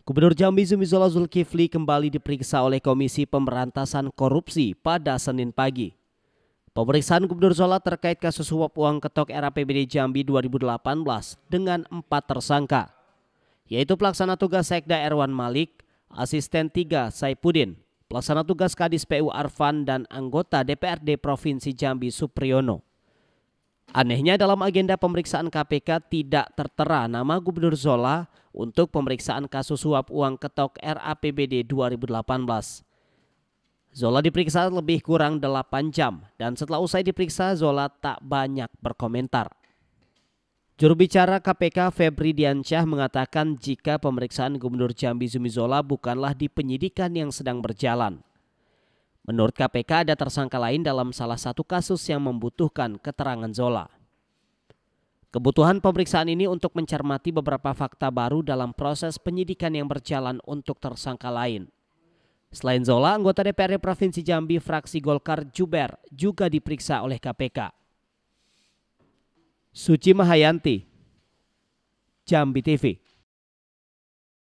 Gubernur Jambi Zumizola Zulkifli kembali diperiksa oleh Komisi Pemberantasan Korupsi pada Senin pagi. Pemeriksaan Gubernur Zola terkait kasus suap uang ketok era PBD Jambi 2018 dengan empat tersangka, yaitu pelaksana tugas Sekda Erwan Malik, Asisten Tiga Saipudin, pelaksana tugas Kadis PU Arfan dan anggota DPRD Provinsi Jambi Supriyono. Anehnya dalam agenda pemeriksaan KPK tidak tertera nama Gubernur Zola untuk pemeriksaan kasus suap uang ketok RAPBD 2018. Zola diperiksa lebih kurang 8 jam dan setelah usai diperiksa Zola tak banyak berkomentar. Juru bicara KPK Febri Diansyah mengatakan jika pemeriksaan Gubernur Jambi Zumi Zola bukanlah di penyidikan yang sedang berjalan. Menurut KPK ada tersangka lain dalam salah satu kasus yang membutuhkan keterangan Zola. Kebutuhan pemeriksaan ini untuk mencermati beberapa fakta baru dalam proses penyidikan yang berjalan untuk tersangka lain. Selain Zola, anggota DPRD Provinsi Jambi fraksi Golkar Juber juga diperiksa oleh KPK. Suci Mahayanti, Jambi TV.